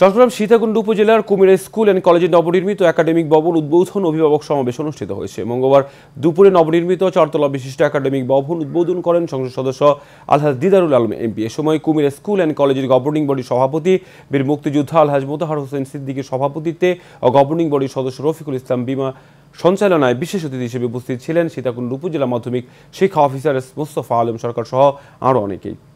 চট্টগ্রাম সীতাকুণ্ড উপজেলার Kumira school and কলেজের নবনির্মিত একাডেমিক ভবন উদ্বোধন অভিভাবক সমাবেশ অনুষ্ঠিত হয়েছে মঙ্গলবার দুপুরে নবনির্মিত চারতলা বিশিষ্ট একাডেমিক ভবন উদ্বোধন করেন সংসদ সদস্য আলহাজ দিদারুল আলম এমপি এ সময় কুমিরা স্কুল অ্যান্ড কলেজের গভর্নিং বডির সভাপতি বীর মুক্তিযোদ্ধা আলহাজ মোতাহার হোসেন সিদ্দিকের সভাপতিত্বে ও গভর্নিং বডির সদস্য রফিকুল ইসলাম বিমা সঞ্চালনায় বিশেষ অতিথি হিসেবে উপস্থিত ছিলেন সীতাকুণ্ড উপজেলা মাধ্যমিক শিক্ষা অফিসার মোস্তফা আলম সরকার সহ আরও অনেকেই